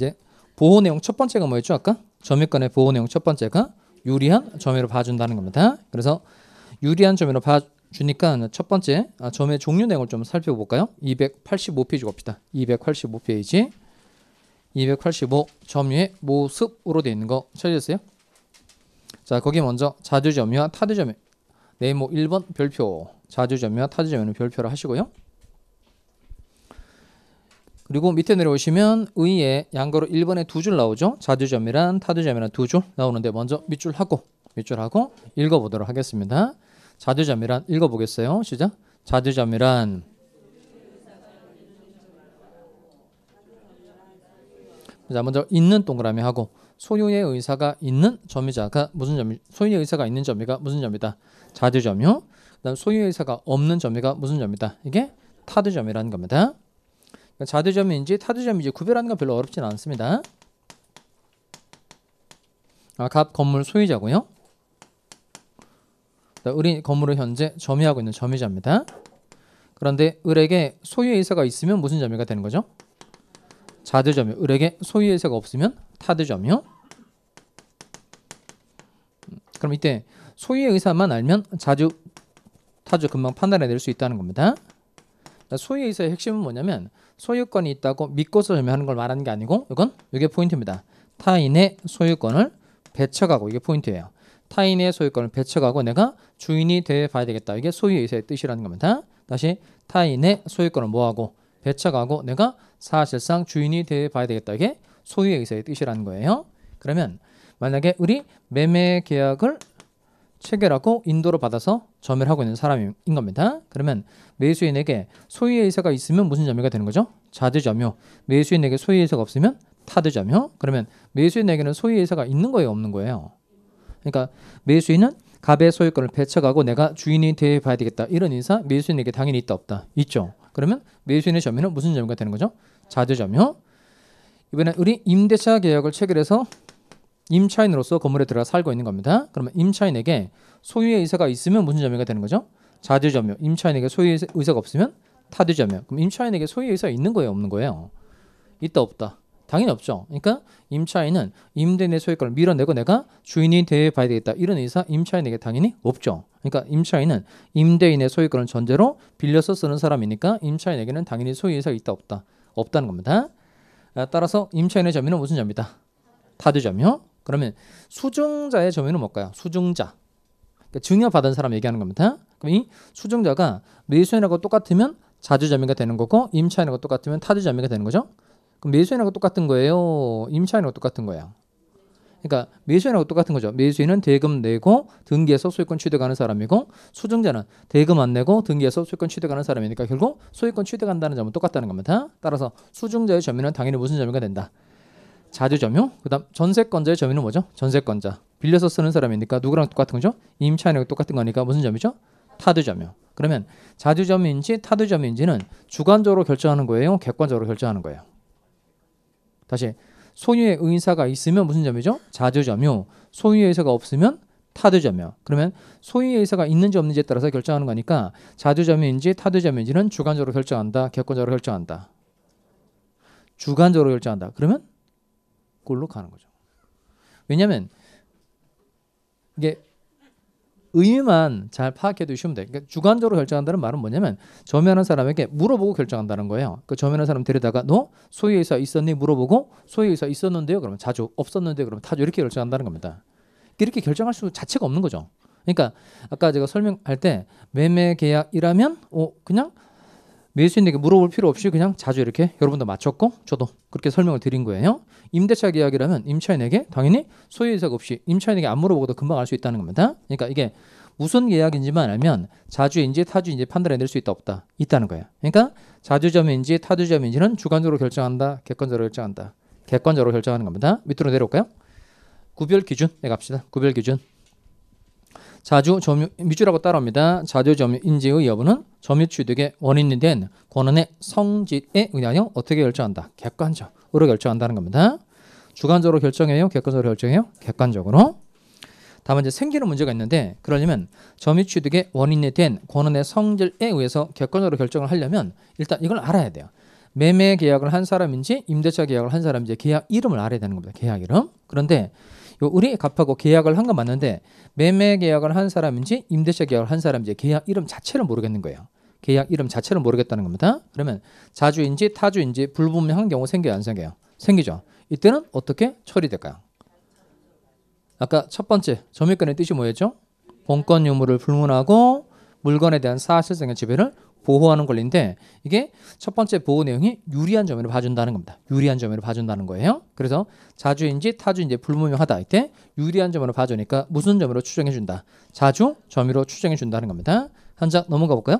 이제 보호 내용 첫 번째가 뭐였죠? 아까 점유권의 보호 내용 첫 번째가 유리한 점유로 봐준다는 겁니다. 그래서 유리한 점유로 봐주니까 첫 번째 아, 점의 종류 내용을 좀 살펴볼까요? 285페이지 봅시다. 285페이지 285 점유의 모습으로 되어 있는 거 찾으셨어요? 자 거기 먼저 자주 점유와 타주 점유 네모 1번 별표 자주 점유와 타주 점유는 별표를 하시고요. 그리고 밑에 내려오시면 의의 양가로 1번에 두 줄 나오죠. 자두점이란타두점이란두 줄 나오는데 먼저 밑줄 하고 밑줄 하고 읽어보도록 하겠습니다. 자두점이란 읽어보겠어요. 시작. 자두점이란자 먼저 있는 동그라미 하고 소유의 의사가 있는 점이자가 무슨 점이 소유의 의사가 있는 점이가 무슨 점이다 자두점이요 그다음 소유의 의사가 없는 점이가 무슨 점이다 이게 타두점이라는 겁니다. 자두점인지 타두점인지 구별하는 건 별로 어렵진 않습니다. 아, 갑 건물 소유자고요. 을이 건물을 현재 점유하고 있는 점유자입니다. 그런데 을에게 소유의 사가 있으면 무슨 점유가 되는 거죠? 자두점유. 을에게 소유 의사가 없으면 타두점유. 음, 그럼 이때 소유의 의사만 알면 자주 타주 금방 판단해낼 수 있다는 겁니다. 그러니까 소유에서의 핵심은 뭐냐면 소유권이 있다고 믿고서 점유하는 걸 말하는 게 아니고 이건 이게 포인트입니다. 타인의 소유권을 배척하고 이게 포인트예요. 타인의 소유권을 배척하고 내가 주인이 돼 봐야 되겠다. 이게 소유의사의 뜻이라는 겁니다. 다시 타인의 소유권을 뭐하고 배척하고 내가 사실상 주인이 돼 봐야 되겠다. 이게 소유의사의 뜻이라는 거예요. 그러면 만약에 우리 매매 계약을 체결하고 인도로 받아서 점유하고 를 있는 사람인 겁니다. 그러면 매수인에게 소유의 의사가 있으면 무슨 점유가 되는 거죠? 자주 점유. 매수인에게 소유의 의사가 없으면 타드 점유. 그러면 매수인에게는 소유의 의사가 있는 거예요, 없는 거예요? 그러니까 매수인은 갑의 소유권을 배척하고 내가 주인이 되어 봐야 되겠다. 이런 인사 매수인에게 당연히 있다 없다. 있죠. 그러면 매수인의 점유는 무슨 점유가 되는 거죠? 자주 점유. 이번에 우리 임대차 계약을 체결해서 임차인으로서 건물에 들어가 살고 있는 겁니다. 그러면 임차인에게 소유의 의사가 있으면 무슨 점유가 되는 거죠? 자주점유. 임차인에게 소유의 의사가 없으면 타주점유. 그럼 임차인에게 소유의 의사가 있는 거예요, 없는 거예요? 있다 없다. 당연히 없죠. 그러니까 임차인은 임대인의 소유권을 밀어내고 내가 주인이 대해봐야 되겠다. 이런 의사 임차인에게 당연히 없죠. 그러니까 임차인은 임대인의 소유권을 전제로 빌려서 쓰는 사람이니까 임차인에게는 당연히 소유 의사가 있다 없다. 없다는 겁니다. 아, 따라서 임차인의 점유는 무슨 점이다? 타주점유. 그러면 수증자의 점유는 뭘까요? 수증자. 그러니까 증여받은 사람 얘기하는 겁니다. 그럼 이 수증자가 매수인하고 똑같으면 자주점유가 되는 거고 임차인하고 똑같으면 타주점유가 되는 거죠. 그럼 매수인하고 똑같은 거예요. 임차인하고 똑같은 거예요. 그러니까 매수인하고 똑같은 거죠. 매수인은 대금 내고 등기에서 소유권 취득하는 사람이고 수증자는 대금 안 내고 등기에서 소유권 취득하는 사람이니까 결국 소유권 취득한다는 점은 똑같다는 겁니다. 따라서 수증자의 점유는 당연히 무슨 점유가 된다. 자주 점유. 그다음 전세권자의 점유는 뭐죠? 전세권자. 빌려서 쓰는 사람이니까 누구랑 똑같은 거죠? 임차인하고 똑같은 거니까 무슨 점이죠? 타드 점유. 그러면 자주 점유인지 타드 점유인지는 주관적으로 결정하는 거예요? 객관적으로 결정하는 거예요? 다시 소유의 의사가 있으면 무슨 점이죠? 자주 점유. 소유의 의사가 없으면 타드 점유. 그러면 소유의 의사가 있는지 없는지에 따라서 결정하는 거니까 자주 점유인지 타드 점유인지는 주관적으로 결정한다. 객관적으로 결정한다. 주관적으로 결정한다. 그러면 골로 가는 거죠. 왜냐하면 이게 의미만 잘 파악해도 쉬우면 돼. 그러니까 주관적으로 결정한다는 말은 뭐냐면 점유하는 사람에게 물어보고 결정한다는 거예요. 그 점유하는 사람 데려다가 너소유 의사 있었니 물어보고 소유 의사 있었는데요. 그러면 자주 없었는데 그러면 타주 이렇게 결정한다는 겁니다. 이렇게 결정할 수 자체가 없는 거죠. 그러니까 아까 제가 설명할 때 매매 계약이라면 어 그냥 매수인에게 물어볼 필요 없이 그냥 자주 이렇게 여러분도 맞췄고 저도 그렇게 설명을 드린 거예요. 임대차 계약이라면 임차인에게 당연히 소유 의사가 없이 임차인에게 안 물어보고도 금방 알 수 있다는 겁니다. 그러니까 이게 무슨 계약인지만 알면 자주인지 타주인지 판단해낼 수 있다 없다 있다는 거예요. 그러니까 자주점인지 타주점인지는 주관적으로 결정한다, 객관적으로 결정한다, 객관적으로 결정하는 겁니다. 밑으로 내려올까요? 구별 기준 내 네, 갑시다. 구별 기준. 자주 점유 미주라고 따라옵니다. 자주 점유 인지의 여부는 점유 취득의 원인이 된 권한의 성질에 의하여 어떻게 결정한다? 객관적으로 결정한다는 겁니다. 주관적으로 결정해요? 객관적으로 결정해요? 객관적으로. 다만 이제 생기는 문제가 있는데 그러려면 점유 취득의 원인이 된 권한의 성질에 의해서 객관적으로 결정을 하려면 일단 이걸 알아야 돼요. 매매 계약을 한 사람인지 임대차 계약을 한 사람인지 계약 이름을 알아야 되는 겁니다. 계약 이름. 그런데 우리 갚하고 계약을 한 건 맞는데 매매 계약을 한 사람인지 임대차 계약을 한 사람인지 계약 이름 자체를 모르겠는 거예요. 계약 이름 자체를 모르겠다는 겁니다. 그러면 자주인지 타주인지 불분명한 경우 생겨요, 안 생겨요? 생기죠. 이때는 어떻게 처리될까요? 아까 첫 번째 점유권의 뜻이 뭐였죠? 본권 유무를 불문하고 물건에 대한 사실상의 지배를 보호하는 권리인데 이게 첫 번째 보호 내용이 유리한 점으로 봐준다는 겁니다. 유리한 점으로 봐준다는 거예요. 그래서 자주인지 타주인지 불분명하다 이때 유리한 점으로 봐주니까 무슨 점으로 추정해준다. 자주 점유로 추정해준다는 겁니다. 한 장 넘어가 볼까요?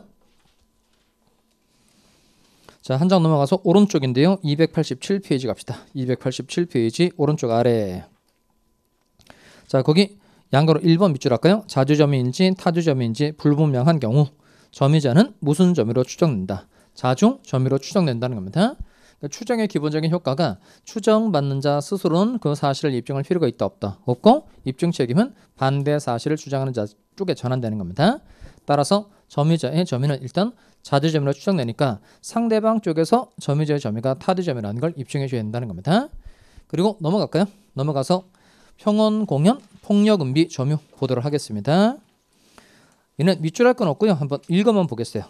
자, 한 장 넘어가서 오른쪽인데요. 287페이지 갑시다. 287페이지 오른쪽 아래. 자, 거기 양가로 1번 밑줄 할까요? 자주점인지 타주점인지 불분명한 경우 점유자는 무슨 점유로 추정된다. 자중 점유로 추정된다는 겁니다. 그러니까 추정의 기본적인 효과가 추정받는 자 스스로는 그 사실을 입증할 필요가 있다 없다. 없고 입증 책임은 반대 사실을 주장하는 자 쪽에 전환되는 겁니다. 따라서 점유자의 점유는 일단 자주 점유로 추정되니까 상대방 쪽에서 점유자의 점유가 타드 점유라는 걸 입증해 줘야 된다는 겁니다. 그리고 넘어갈까요? 넘어가서 평원 공연 폭력 은비 점유 보도록 하겠습니다. 얘는 밑줄 할 건 없고요. 한번 읽어만 보겠어요.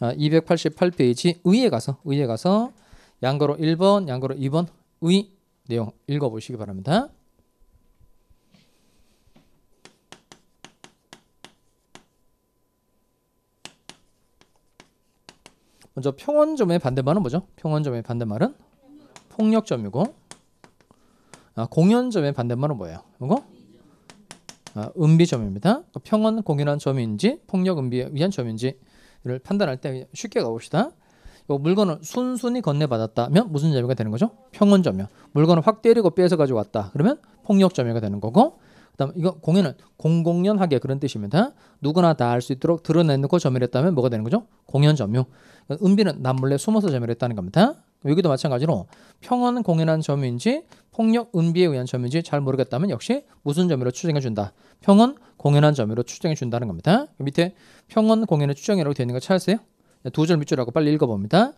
288페이지 아, 의에 가서 의에 가서 양거로 1번, 양거로 2번 의 내용 읽어 보시기 바랍니다. 먼저 평원점의 반대말은 뭐죠? 평원점의 반대말은 폭력점이고 아, 공연점의 반대말은 뭐예요? 이거 음비점입니다 아, 그 평원 공연한 점인지 폭력 음비 위한 점인지를 판단할 때 쉽게 가봅시다. 물건을 순순히 건네받았다면 무슨 점유가 되는 거죠? 평원점이요. 물건을 확 때리고 빼서 가지고 왔다. 그러면 폭력점유가 되는 거고 그다음 이거 공연은 공공연하게 그런 뜻입니다. 누구나 다 알 수 있도록 드러내놓고 점유했다면 뭐가 되는 거죠? 공연 점유. 그러니까 은비는 남몰래 숨어서 점유했다는 겁니다. 여기도 마찬가지로 평화 공연한 점인지 폭력 은비에 의한 점인지 잘 모르겠다면 역시 무슨 점으로 추정해 준다. 평원 공연한 점으로 추정해 준다는 겁니다. 밑에 평원 공연의 추정이라고 되어 있는 거 찾으세요. 네, 두절 밑줄하고 빨리 읽어봅니다.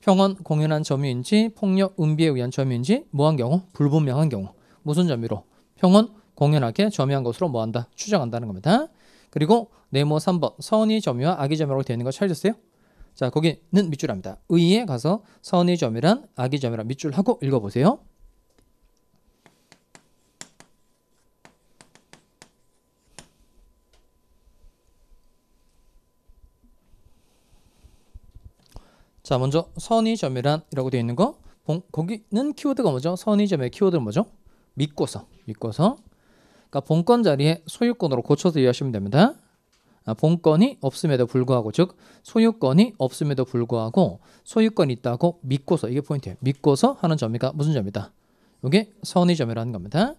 평원 공연한 점인지 폭력 은비에 의한 점인지 뭐한 경우 불분명한 경우 무슨 점으로 평원 공연하게 점유한 것으로 뭐한다 추정한다는 겁니다. 그리고 네모 3번 선의 점유와 악의 점유라고 되어 있는 거 찾으세요. 자 거기는 밑줄합니다. 의에 가서 선의 점이란 악의 점이란 밑줄하고 읽어보세요. 자 먼저 선의 점이란이라고 되어 있는 거 거기는 키워드가 뭐죠? 선의 점의 키워드는 뭐죠? 믿고서 믿고서 그러니까 본권 자리에 소유권으로 고쳐서 이해하시면 됩니다. 아, 본권이 없음에도 불구하고 즉 소유권이 없음에도 불구하고 소유권이 있다고 믿고서 이게 포인트예요. 믿고서 하는 점이가 무슨 점이다. 이게 선의점이라는 겁니다.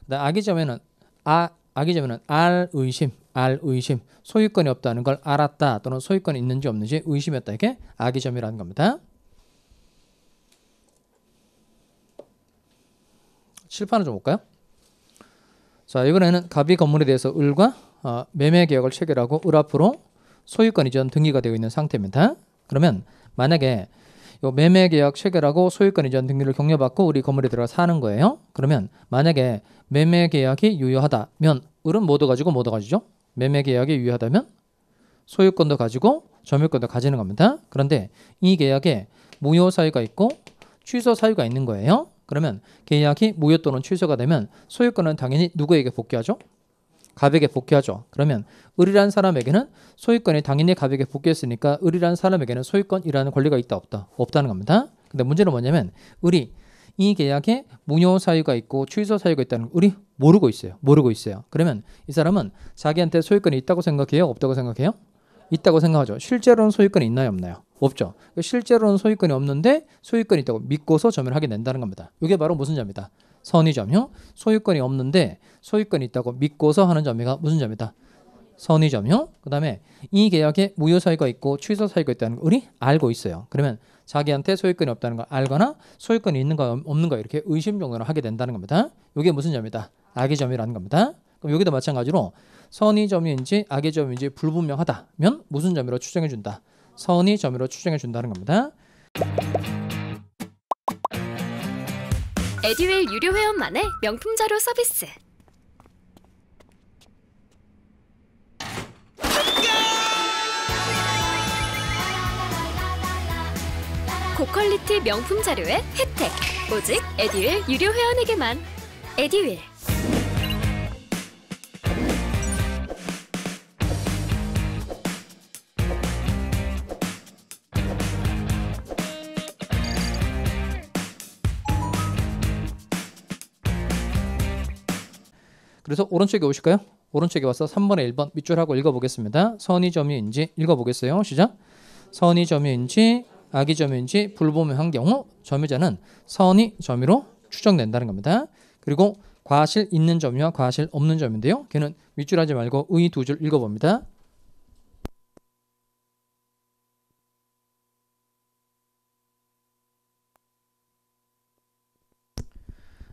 그다음 악의점에는 아 악의점에는 알 의심, 알 의심, 소유권이 없다는 걸 알았다 또는 소유권이 있는지 없는지 의심했다 이게 악의점이라는 겁니다. 칠판을 좀 볼까요? 자 이번에는 갑이 건물에 대해서 을과 어, 매매 계약을 체결하고 을앞으로 소유권 이전 등기가 되어 있는 상태입니다. 그러면 만약에 요 매매 계약 체결하고 소유권 이전 등기를 격려받고 우리 건물에 들어가 사는 거예요. 그러면 만약에 매매 계약이 유효하다면 을은 모두 가지고 모두 가지죠? 매매 계약이 유효하다면 소유권도 가지고 점유권도 가지는 겁니다. 그런데 이 계약에 무효 사유가 있고 취소 사유가 있는 거예요. 그러면 계약이 무효 또는 취소가 되면 소유권은 당연히 누구에게 복귀하죠? 가백에 복귀하죠. 그러면 을이라는 사람에게는 소유권이 당연히 가백에 복귀했으니까 을이라는 사람에게는 소유권이라는 권리가 있다 없다 없다는 겁니다. 근데 문제는 뭐냐면 을이 이 계약에 무효 사유가 있고 취소 사유가 있다는 걸 우리 모르고 있어요. 모르고 있어요. 그러면 이 사람은 자기한테 소유권이 있다고 생각해요? 없다고 생각해요? 있다고 생각하죠. 실제로는 소유권이 있나요? 없나요? 없죠. 실제로는 소유권이 없는데 소유권이 있다고 믿고서 점유를 하게 된다는 겁니다. 이게 바로 무슨 점이다 선의 점유, 소유권이 없는데 소유권이 있다고 믿고서 하는 점유가 무슨 점이다 선의 점유. 그다음에 이 계약에 무효 사유가 있고 취소 사유가 있다는 걸 우리 알고 있어요. 그러면 자기한테 소유권이 없다는 걸 알거나 소유권이 있는가 없는가 이렇게 의심 종어를 하게 된다는 겁니다. 이게 무슨 점이다? 악의 점이라는 겁니다. 그럼 여기도 마찬가지로 선의 점유인지 악의 점유인지 불분명하다면 무슨 점유로 추정해 준다. 선의 점유로 추정해 준다는 겁니다. 에듀윌 유료 회원만의 명품 자료 서비스. 고퀄리티 명품 자료의 혜택 오직 에듀윌 유료 회원에게만 에듀윌 그래서 오른쪽에 오실까요? 오른쪽에 와서 3번에 1번 밑줄하고 읽어보겠습니다. 선이 점유인지 읽어보겠어요. 시작. 선이 점유인지 아기 점유인지 불분명한 경우 점유자는 선이 점유로 추정된다는 겁니다. 그리고 과실 있는 점유와 과실 없는 점인데요. 걔는 밑줄하지 말고 의 두 줄 읽어봅니다.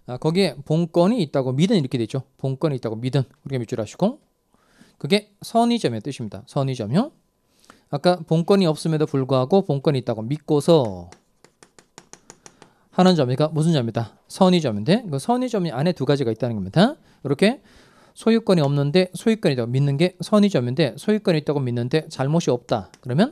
아, 거기에 본권이 있다고 믿은 이렇게 되죠. 본권이 있다고 믿은 우리가 밑줄 아시고 그게 선의점의 뜻입니다. 선의점요. 아까 본권이 없음에도 불구하고 본권이 있다고 믿고서 하는 점이니까 무슨 점이다? 선의점인데 그 선의점이 안에 두 가지가 있다는 겁니다. 이렇게 소유권이 없는데 소유권이 있다고 믿는 게 선의점인데 소유권이 있다고 믿는데 잘못이 없다. 그러면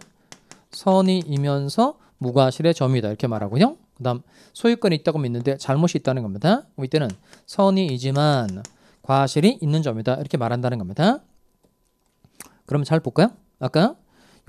선의이면서 무과실의 점이다 이렇게 말하고요. 그다음 소유권이 있다고 믿는데 잘못이 있다는 겁니다. 이때는 선의이지만 과실이 있는 점이다 이렇게 말한다는 겁니다. 그럼 잘 볼까요? 아까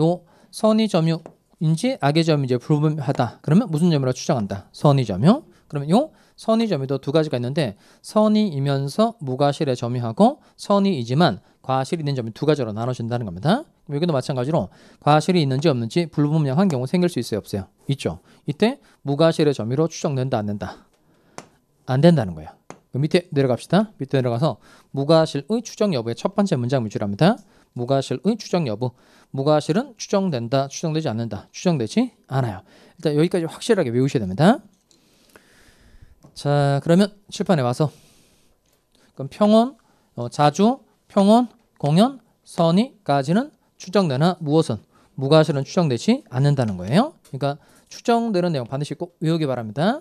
요 선의 점유인지 악의 점유인지 불분하다. 그러면 무슨 점유라 추정한다? 선의 점유. 그러면 요 선의 점유도 두 가지가 있는데 선의이면서 무과실에 점유하고 선의이지만 과실이 있는지 없는지 두 가지로 나눠진다는 겁니다. 여기도 마찬가지로 과실이 있는지 없는지 불분명한 경우 생길 수 있어요, 없어요? 있죠. 이때 무과실의 점유로 추정된다, 안 된다? 안 된다는 거예요. 밑에 내려갑시다. 밑에 내려가서 무과실의 추정 여부의 첫 번째 문장 위주랍니다. 무과실의 추정 여부. 무과실은 추정된다, 추정되지 않는다, 추정되지 않아요. 일단 여기까지 확실하게 외우셔야 됩니다. 자, 그러면 칠판에 와서 그럼 평원, 어, 자주, 형언, 공연, 선의까지는 추정되나 무엇은 무과실은 추정되지 않는다는 거예요. 그러니까 추정되는 내용 반드시 꼭 외우기 바랍니다.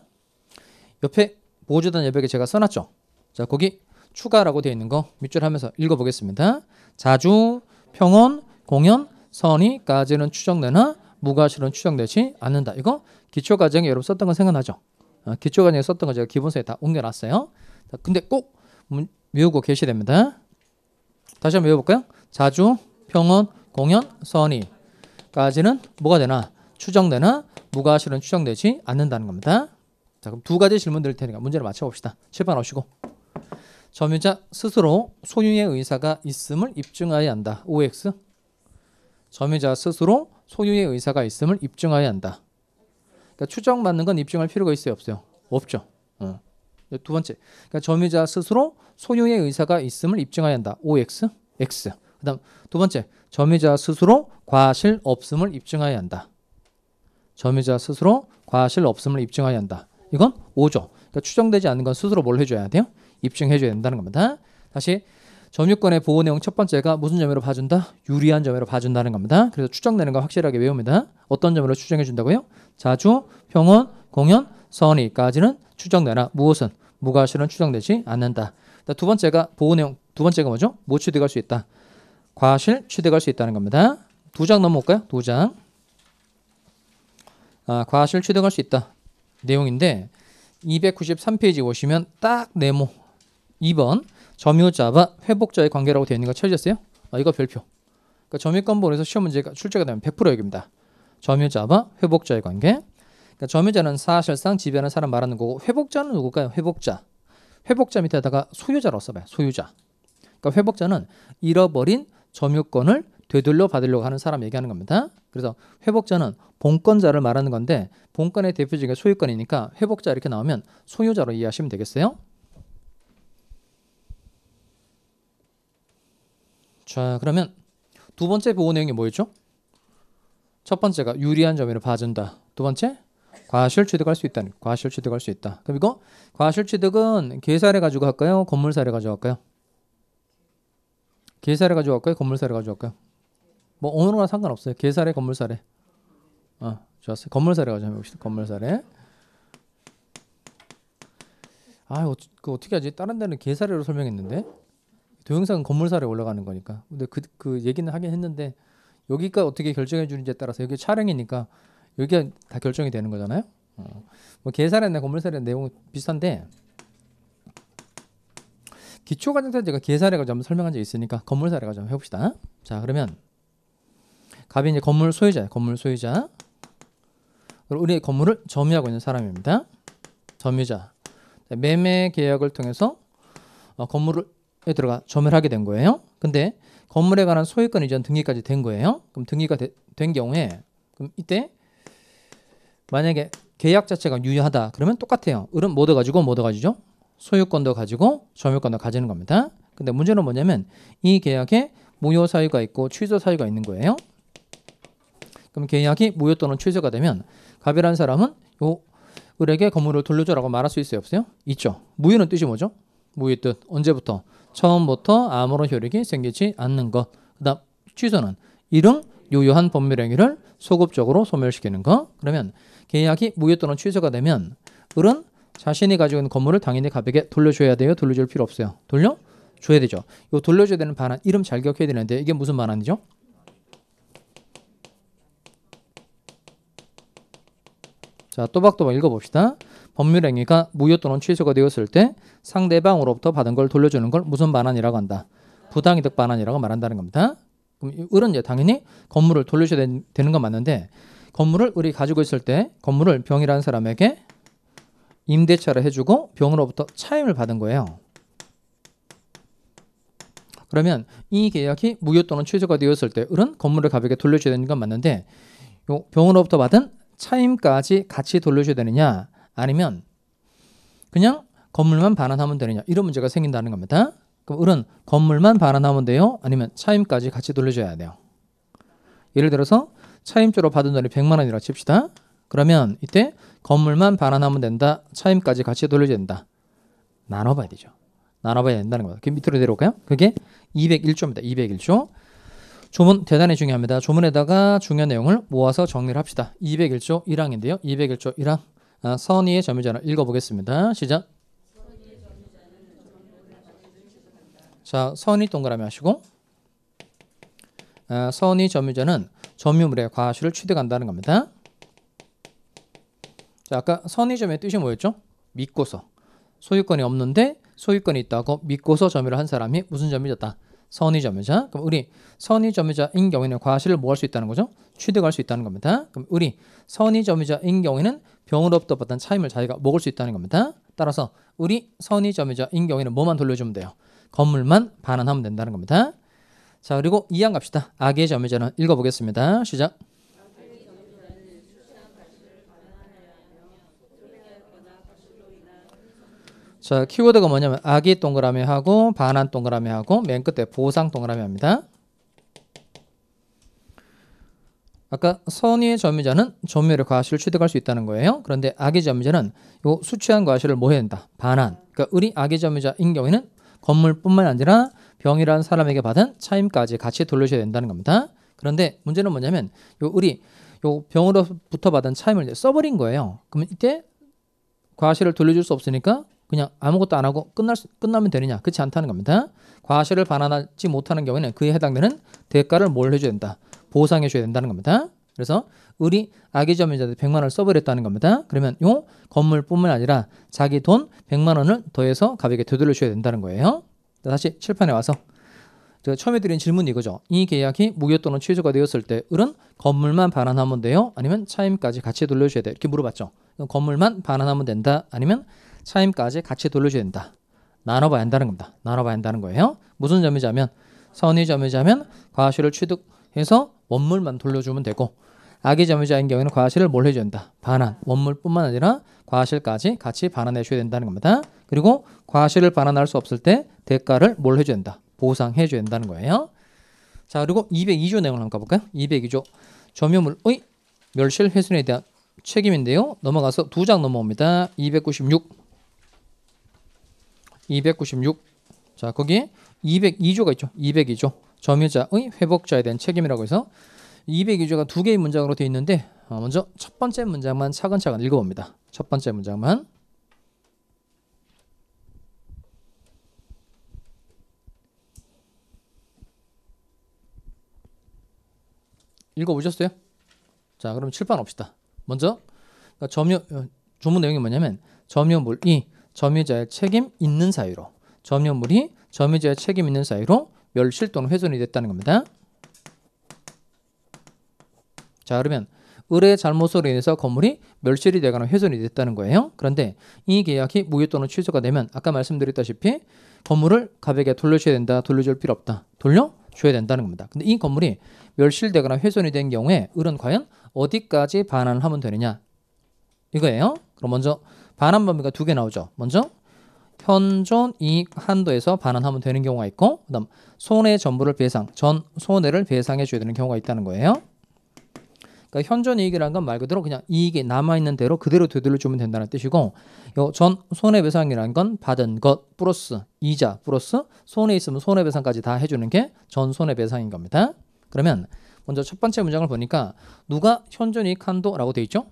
옆에 보조단 예백에 제가 써놨죠. 자 거기 추가라고 되어 있는 거 밑줄 하면서 읽어보겠습니다. 자주, 평온, 공연, 선의까지는 추정되나 무과실은 추정되지 않는다. 이거 기초 과정에 여러분 썼던 건 생각나죠? 아, 기초 과정에 썼던 거 제가 기본서에 다 옮겨놨어요. 자, 근데 꼭 외우고 계셔야 됩니다. 다시 한 번 외워볼까요? 자주, 평온, 공연, 선의까지는 뭐가 되나? 추정되나? 무과실은 추정되지 않는다는 겁니다. 자 그럼 두 가지 질문 드릴 테니까 문제를 맞춰봅시다. 칠판 오시고 점유자 스스로 소유의 의사가 있음을 입증하여야 한다. OX 점유자 스스로 소유의 의사가 있음을 입증하여야 한다. 그러니까 추정받는 건 입증할 필요가 있어요? 없어요? 없죠. 어. 두 번째, 그러니까 점유자 스스로 소유의 의사가 있음을 입증해야 한다. OX, X. 그다음 두 번째, 점유자 스스로 과실 없음을 입증해야 한다. 점유자 스스로 과실 없음을 입증해야 한다. 이건 5조. 그러니까 추정되지 않는건 스스로 뭘 해줘야 돼요? 입증해줘야 된다는 겁니다. 다시 점유권의 보호 내용 첫 번째가 무슨 점유로 봐준다? 유리한 점유로 봐준다는 겁니다. 그래서 추정되는 거 확실하게 외웁니다. 어떤 점유로 추정해 준다고요? 자주, 평온, 공연, 선의까지는 추정되나 무엇은? 무과실은 추정되지 않는다. 두 번째가 보호 내용 두 번째가 뭐죠? 뭐 취득할 수 있다. 과실 취득할 수 있다는 겁니다. 두 장 넘어올까요? 두 장. 아, 과실 취득할 수 있다. 내용인데 293페이지 보시면 딱 네모 2번 점유자와 회복자의 관계라고 되어 있는 거 찾으셨어요? 아, 이거 별표. 그러니까 점유권본에서 시험 문제가 출제가 되면 100% 여깁니다. 점유자와 회복자의 관계. 그러니까 점유자는 사실상 지배하는 사람 말하는 거고 회복자는 누굴까요? 회복자. 회복자 밑에다가 소유자로 써봐요. 소유자. 그러니까 회복자는 잃어버린 점유권을 되돌려 받으려고 하는 사람 얘기하는 겁니다. 그래서 회복자는 본권자를 말하는 건데 본권의 대표적인 소유권이니까 회복자 이렇게 나오면 소유자로 이해하시면 되겠어요. 자 그러면 두 번째 보호 내용이 뭐였죠? 첫 번째가 유리한 점유를 봐준다. 두 번째 과실 취득할 수 있다는 과실 취득할 수 있다. 그럼 이거 과실 취득은 계사를 가지고 할까요? 건물사를 가지고 할까요? 계사를 가지고 할까요? 건물사를 가지고 할까요? 뭐 어느 거나 상관없어요. 계사래 건물사례 아, 어, 좋았어요. 건물사례 가지고 해 봅시다. 건물사례 아, 어, 그 어떻게 하지? 다른 데는 계사례로 설명했는데 동영상은 건물사례 올라가는 거니까. 근데 그, 그 얘기는 하긴 했는데 여기가 어떻게 결정해 주는지에 따라서 여기 촬영이니까 여기가 다 결정이 되는 거잖아요. 어. 뭐 계산이나 건물사례 내용 비슷한데 기초과정사 제가 계산에 가좀 설명한 적 있으니까 건물사례 가좀 해봅시다. 자 그러면 갑이 이제 건물 소유자, 건물 소유자. 우리 건물을 점유하고 있는 사람입니다. 점유자. 매매 계약을 통해서 어, 건물에 들어가 점유하게 된 거예요. 근데 건물에 관한 소유권 이전 등기까지 된 거예요. 그럼 등기가 되, 된 경우에 그럼 이때 만약에 계약 자체가 유효하다 그러면 똑같아요. 을은 뭐얻가지고뭐얻가지죠 소유권도 가지고 점유권도 가지는 겁니다. 근데 문제는 뭐냐면 이 계약에 무효 사유가 있고 취소 사유가 있는 거예요. 그럼 계약이 무효 또는 취소가 되면 갑이라는 사람은 요 을에게 건물을 돌려줘라고 말할 수 있어요? 없어요? 있죠. 무효는 뜻이 뭐죠? 무효 뜻 언제부터? 처음부터 아무런 효력이 생기지 않는 것. 그다음 취소는 일응 요효한 법률행위를 소급적으로 소멸시키는 거. 그러면 계약이 무효 또는 취소가 되면 을은 자신이 가지고 있는 건물을 당연히 갑에게 돌려줘야 돼요. 돌려줄 필요 없어요. 돌려 줘야 되죠. 요 돌려줘야 되는 반환 이름 잘 기억해야 되는데 이게 무슨 반환이죠? 자, 또박또박 읽어봅시다. 법률행위가 무효 또는 취소가 되었을 때 상대방으로부터 받은 걸 돌려주는 걸 무슨 반환이라고 한다. 부당이득 반환이라고 말한다는 겁니다. 그럼 을은 이제 당연히 건물을 돌려줘야 되는 거 맞는데 건물을 을이 가지고 있을 때 건물을 병이라는 사람에게 임대차를 해주고 병으로부터 차임을 받은 거예요. 그러면 이 계약이 무효 또는 취소가 되었을 때 을은 건물을 가볍게 돌려줘야 되는 건 맞는데 요 병으로부터 받은 차임까지 같이 돌려줘야 되느냐 아니면 그냥 건물만 반환하면 되느냐 이런 문제가 생긴다는 겁니다. 그럼 을은 건물만 반환하면 돼요? 아니면 차임까지 같이 돌려줘야 돼요? 예를 들어서 차임조로 받은 돈이 100만 원이라 칩시다. 그러면 이때 건물만 반환하면 된다. 차임까지 같이 돌려줘야 된다. 나눠봐야 되죠. 나눠봐야 된다는 거예요. 그 밑으로 내려올까요? 그게 201조입니다. 201조. 조문 대단히 중요합니다. 조문에다가 중요한 내용을 모아서 정리를 합시다. 201조 1항인데요. 201조 1항 아, 선의의 점유자을 읽어보겠습니다. 시작. 자, 선이 동그라미 하시고 아, 선이 점유자는 점유물의 과실을 취득한다는 겁니다. 자, 아까 선의 점의 뜻이 뭐였죠? 믿고서. 소유권이 없는데 소유권이 있다고 믿고서 점유를 한 사람이 무슨 점유자다? 선의 점유자. 그럼 우리 선의 점유자인 경우에는 과실을 뭐 할 수 있다는 거죠? 취득할 수 있다는 겁니다. 그럼 우리 선의 점유자인 경우에는 병으로부터 받은 차임을 자기가 먹을 수 있다는 겁니다. 따라서 우리 선의 점유자인 경우에는 뭐만 돌려주면 돼요? 건물만 반환하면 된다는 겁니다. 자 그리고 이항 갑시다. 악의 점유자는 읽어보겠습니다. 시작. 자 키워드가 뭐냐면 악의 동그라미 하고 반환 동그라미 하고 맨 끝에 보상 동그라미 합니다. 아까 선의의 점유자는 점유의 과실을 취득할 수 있다는 거예요. 그런데 악의 점유자는 요 수취한 과실을 뭐 해야 된다? 반환. 그러니까 우리 악의 점유자인 경우에는 건물뿐만 아니라 병이라는 사람에게 받은 차임까지 같이 돌려줘야 된다는 겁니다. 그런데 문제는 뭐냐면 요 우리 요 병으로부터 받은 차임을 써버린 거예요. 그러면 이때 과실을 돌려줄 수 없으니까 그냥 아무것도 안 하고 끝날 수, 끝나면 되느냐? 그렇지 않다는 겁니다. 과실을 반환하지 못하는 경우에는 그에 해당되는 대가를 뭘 해줘야 된다? 보상해줘야 된다는 겁니다. 그래서 우리 아기 점유자들 100만 원을 써버렸다는 겁니다. 그러면 요 건물뿐만 아니라 자기 돈 100만 원을 더해서 가볍게 되돌려 줘야 된다는 거예요. 다시 칠판에 와서 제가 처음에 드린 질문이 이거죠. 이 계약이 무효 또는 취소가 되었을 때 을은 건물만 반환하면 돼요? 아니면 차임까지 같이 돌려줘야 돼? 요 이렇게 물어봤죠. 건물만 반환하면 된다? 아니면 차임까지 같이 돌려줘야 된다? 나눠봐야 한다는 겁니다. 나눠봐야 한다는 거예요. 무슨 점이자면 선의 점이자면 과실을 취득해서 원물만 돌려주면 되고 악의 점유자인 경우에는 과실을 몰래 줘다 반환. 원물뿐만 아니라 과실까지 같이 반환해 줘야 된다는 겁니다. 그리고 과실을 반환할 수 없을 때 대가를 몰래 줘다 보상해 줘야 된다는 거예요. 자 그리고 202조 내용을 한번 가볼까요? 202조 점유물의 멸실 훼손에 대한 책임인데요. 넘어가서 두 장 넘어옵니다. 296 296 자 거기에 202조가 있죠. 202조 점유자의 회복자에 대한 책임이라고 해서 202조가 두 개의 문장으로 되어 있는데 어, 먼저 첫 번째 문장만 차근차근 읽어봅니다. 첫 번째 문장만 읽어보셨어요? 자 그럼 칠판 옵시다. 먼저 그러니까 점유 조문 어, 내용이 뭐냐면 점유물이 점유자의 책임 있는 사유로 점유물이 점유자의 책임 있는 사유로 멸실 또는 훼손이 됐다는 겁니다. 자 그러면 을의 잘못으로 인해서 건물이 멸실이 되거나 훼손이 됐다는 거예요. 그런데 이 계약이 무효 또는 취소가 되면 아까 말씀드렸다시피 건물을 가볍게 돌려줘야 된다. 돌려줄 필요 없다. 돌려줘야 된다는 겁니다. 근데 이 건물이 멸실되거나 훼손이 된 경우에 을은 과연 어디까지 반환을 하면 되느냐 이거예요. 그럼 먼저 반환 범위가 두 개 나오죠. 먼저 현존 이익 한도에서 반환하면 되는 경우가 있고 그다음 손해 전부를 배상, 전 손해를 배상해 줘야 되는 경우가 있다는 거예요. 그러니까 현존 이익이라는 건 말 그대로 그냥 이익이 남아 있는 대로 그대로 되돌려 주면 된다는 뜻이고 요전 손해 배상이라는 건 받은 것 플러스 이자 플러스 손해 있으면 손해 배상까지 다 해주는 게 전 손해 배상인 겁니다. 그러면 먼저 첫 번째 문장을 보니까 누가 현존 이익 한도라고 돼 있죠?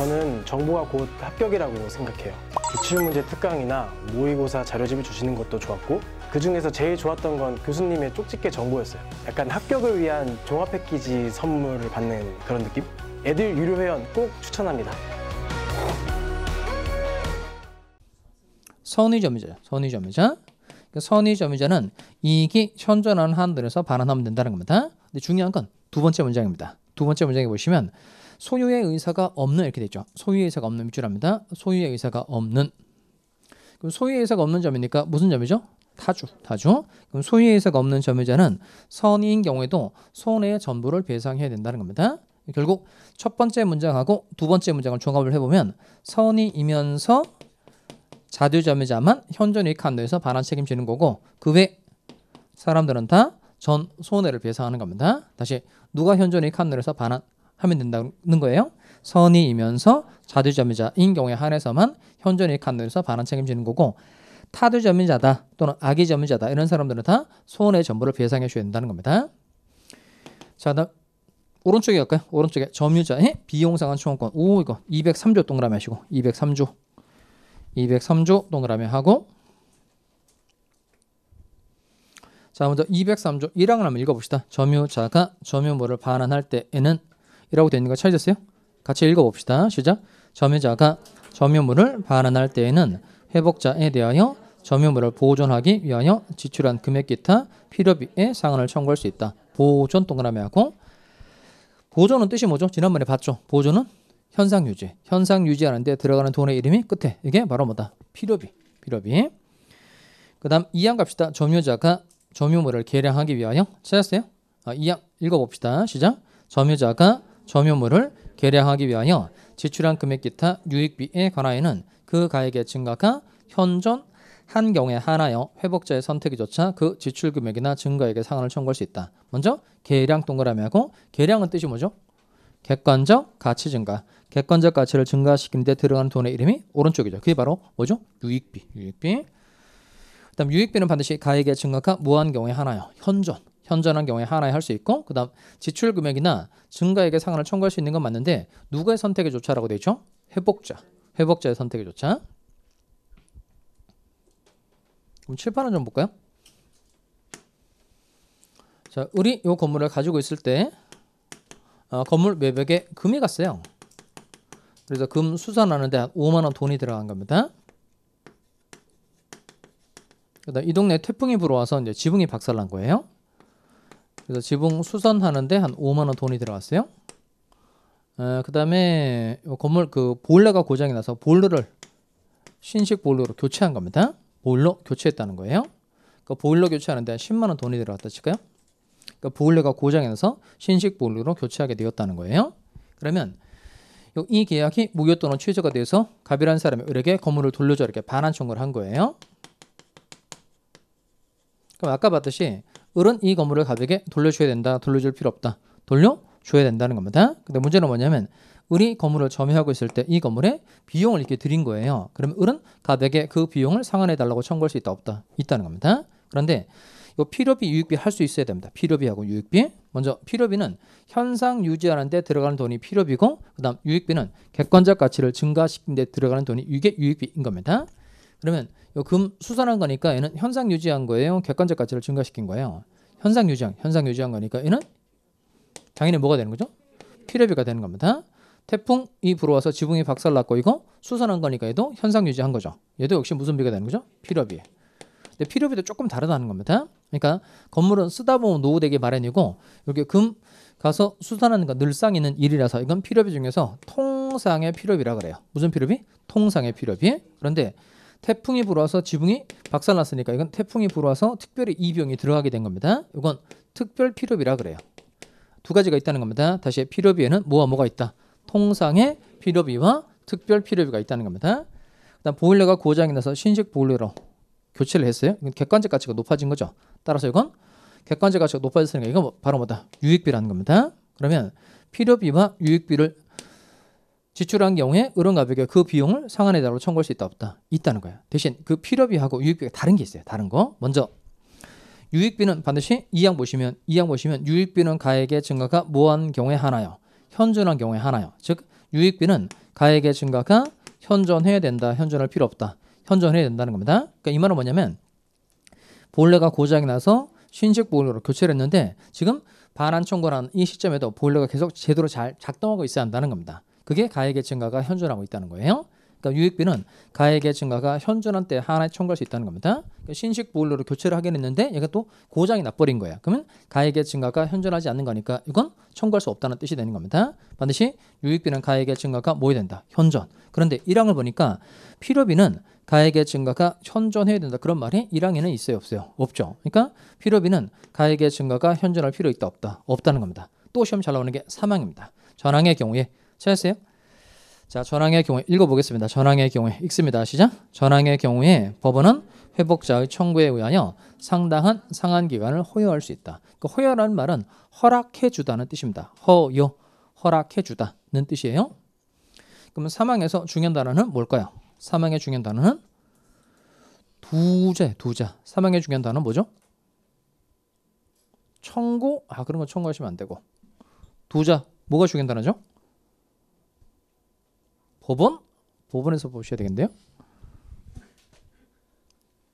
저는 정보가곧 합격이라고 생각해요. 기출문제 그 특강이나 모의고사 자료집을 주시는 것도 좋았고 그중에서 제일 좋았던 건 교수님의 쪽집게 정보였어요. 약간 합격을 위한 종합 패키지 선물을 받는 그런 느낌? 애들 유료 회원 꼭 추천합니다. 선의점유자, 선의점유자. 그러니까 선의점유자는 이익이 현존하는 한들에서 반환하면 된다는 겁니다. 근데 중요한 건 두 번째 문장입니다. 두 번째 문장에 보시면 소유의 의사가 없는 이렇게 되죠. 소유의 의사가 없는 밑줄합니다. 소유의 의사가 없는. 그럼 소유의 의사가 없는 점이니까 무슨 점이죠? 타주, 타주. 그럼 소유의 의사가 없는 점유자는 선의인 경우에도 손해의 전부를 배상해야 된다는 겁니다. 결국 첫 번째 문장하고 두 번째 문장을 종합을 해보면 선의이면서 자두점유자만 현존이익 한도에서 반환 책임지는 거고 그 외 사람들은 다 전 손해를 배상하는 겁니다. 다시 누가 현존이익 한도에서 반환 하면 된다는 거예요. 선의이면서 자주점유자인 경우에 한해서만 현존일 칸에서 반환 책임지는 거고 타두점유자다 또는 악의점유자다 이런 사람들은 다손해 전부를 배상해 줘야 된다는 겁니다. 자, 다 오른쪽에 갈까요? 오른쪽에 점유자의 비용상한 청구권. 오, 이거 203조 동그라미 하시고 203조 203조 동그라미 하고 자, 먼저 203조 1항을 한번 읽어봅시다. 점유자가 점유물을 반환할 때에는 이라고 되어 있는 거 찾으셨어요? 같이 읽어봅시다. 시작. 점유자가 점유물을 반환할 때에는 회복자에 대하여 점유물을 보존하기 위하여 지출한 금액 기타 필요비의 상한을 청구할 수 있다. 보존 동그라미 하고 보존은 뜻이 뭐죠? 지난번에 봤죠. 보존은 현상 유지. 현상 유지하는데 들어가는 돈의 이름이 끝에 이게 바로 뭐다? 필요비. 필요비. 그다음 이항 갑시다. 점유자가 점유물을 계량하기 위하여 찾았어요? 아, 이항 읽어봅시다. 시작. 점유자가 점유물을 계량하기 위하여 지출한 금액 기타 유익비에 관하여는 그 가액의 증가가 현존 한경에 하나여 회복자의 선택이조차 그 지출 금액이나 증가액의 상한을 청구할 수 있다. 먼저 계량 동그라미하고 계량은 뜻이 뭐죠? 객관적 가치 증가. 객관적 가치를 증가시키는데 들어가는 돈의 이름이 오른쪽이죠. 그게 바로 뭐죠? 유익비. 유익비. 그다음 유익비는 반드시 가액의 증가가 무한 경우에 하나요. 현존. 현저한 경우에 하나에 할 수 있고 그다음 지출 금액이나 증가액의 상한을 청구할 수 있는 건 맞는데 누구의 선택에 조차라고 돼 있죠? 회복자. 회복자의 선택에 조차. 그럼 칠판은좀 볼까요? 자, 우리 요 건물을 가지고 있을 때 어, 건물 매벽에 금이 갔어요. 그래서 금 수산하는데 한 5만 원 돈이 들어간 겁니다. 그다음 이 동네 에 태풍이 불어와서 이제 지붕이 박살난 거예요. 그래서 지붕 수선하는데 한 5만 원 돈이 들어갔어요. 어, 그 다음에 건물 그볼레가 고장이 나서 볼일를 신식 볼일로 교체한 겁니다. 볼일 교체했다는 거예요. 그 그러니까 보일러 교체하는데 10만 원 돈이 들어갔다 칠까요? 그 그러니까 보일러가 고장이 나서 신식 보일러로 교체하게 되었다는 거예요. 그러면 이 계약이 무효 또는 취소가 돼서 갑이라는 사람이 을에게 건물을 돌려줘 이렇게 반환 청구를 한 거예요. 그럼 아까 봤듯이 을은 이 건물을 갑에게 돌려줘야 된다. 돌려줄 필요 없다. 돌려줘야 된다는 겁니다. 근데 문제는 뭐냐면 을이 건물을 점유하고 있을 때 이 건물에 비용을 이렇게 드린 거예요. 그럼 을은 갑에게 그 비용을 상환해 달라고 청구할 수 있다 없다 있다는 겁니다. 그런데 이 필요비 유익비 할 수 있어야 됩니다. 필요비하고 유익비. 먼저 필요비는 현상 유지하는데 들어가는 돈이 필요비고 그다음 유익비는 객관적 가치를 증가시키는 데 들어가는 돈이 이게 유익비인 겁니다. 그러면 이 금 수산한 거니까 얘는 현상 유지한 거예요. 객관적 가치를 증가시킨 거예요. 현상 유지한 현상 유지한 거니까 얘는 당연히 뭐가 되는 거죠? 피레비가 되는 겁니다. 태풍이 불어와서 지붕이 박살났고 이거 수산한 거니까 얘도 현상 유지한 거죠. 얘도 역시 무슨 비가 되는 거죠? 피러비. 근데 피러비도 조금 다르다는 겁니다. 그러니까 건물은 쓰다 보면 노후되기 마련이고 이렇게 금 가서 수산하는 건 늘상 있는 일이라서 이건 피러비 중에서 통상의 피러비라 그래요. 무슨 피러비? 통상의 피러비. 그런데 태풍이 불어서 지붕이 박살났으니까 이건 태풍이 불어서 특별히 이병이 들어가게 된 겁니다. 이건 특별 필요비라 그래요. 두 가지가 있다는 겁니다. 다시 필요비에는 뭐와 뭐가 있다. 통상의 필요비와 특별 필요비가 있다는 겁니다. 그다음 보일러가 고장이 나서 신식 보일러로 교체를 했어요. 이건 객관적 가치가 높아진 거죠. 따라서 이건 객관적 가치가 높아졌으니까 이건 뭐 바로 뭐다? 유익비라는 겁니다. 그러면 필요비와 유익비를 지출한 경우에 을은 갑에게 그 비용을 상한에 따로 청구할 수 있다 없다 있다는 거야. 대신 그 필요비하고 유익비가 다른 게 있어요. 다른 거 먼저 유익비는 반드시 이항 보시면 이항 보시면 유익비는 가액의 증가가 모한 경우에 하나요. 현존한 경우에 하나요. 즉 유익비는 가액의 증가가 현존해야 된다. 현존할 필요 없다. 현존해야 된다는 겁니다. 그러니까 이 말은 뭐냐면 본래가 고장이 나서 신식 보일러로 교체를 했는데 지금 반환 청구라는 이 시점에도 보일러가 계속 제대로 잘 작동하고 있어야 한다는 겁니다. 그게 가액의 증가가 현존하고 있다는 거예요. 그러니까 유익비는 가액의 증가가 현존한 때 하나의 청구할 수 있다는 겁니다. 그러니까 신식 보일러를 교체를 하긴 했는데 얘가 또 고장이 나버린 거야. 그러면 가액의 증가가 현존하지 않는 거니까 이건 청구할 수 없다는 뜻이 되는 겁니다. 반드시 유익비는 가액의 증가가 뭐해야 된다? 현존. 그런데 1항을 보니까 필요비는 가액의 증가가 현존해야 된다. 그런 말이 1항에는 있어요? 없어요? 없죠. 그러니까 필요비는 가액의 증가가 현존할 필요 있다? 없다? 없다는 겁니다. 또 시험 잘 나오는 게 3항입니다. 전항의 경우에 찾았어요? 자, 전항의 경우에 읽어보겠습니다. 전항의 경우에 읽습니다. 시작. 전항의 경우에 법원은 회복자의 청구에 의하여 상당한 상한 기간을 허여할 수 있다. 그 허여라는 말은 허락해 주다는 뜻입니다. 허여, 허락해 주다는 뜻이에요. 그러면 사망에서 중요한 단어는 뭘까요? 사망의 중요한 단어는 두제, 두자. 사망의 중요한 단어는 뭐죠? 청구. 아, 그런 거 청구하시면 안 되고. 두자. 뭐가 중요한 단어죠? 법원? 법원에서 보셔야 되겠네요.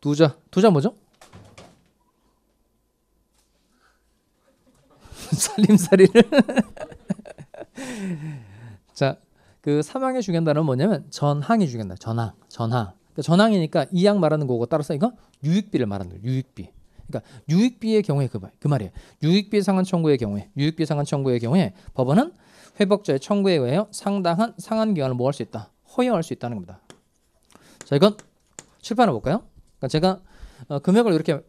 두자. 두 자 뭐죠? 살림살이를 자, 그 사망의 중요한 단어는 뭐냐면 전항이 중요한 단어. 전항. 전항. 그러니까 전항이니까 이양 말하는 거고 따라서 이거 유익비를 말하는 거예요. 유익비. 그러니까 유익비의 경우에 그, 말, 그 말이에요. 유익비 상한 청구의 경우에 유익비 상한 청구의 경우에 법원은 회복자의 청구에 의하여 상당한 상한 기간을 모할수 있다? 허용할 수 있다는 겁니다. 자 이건 실패를 볼까요? 그러니까 제가 어, 금액을 이렇게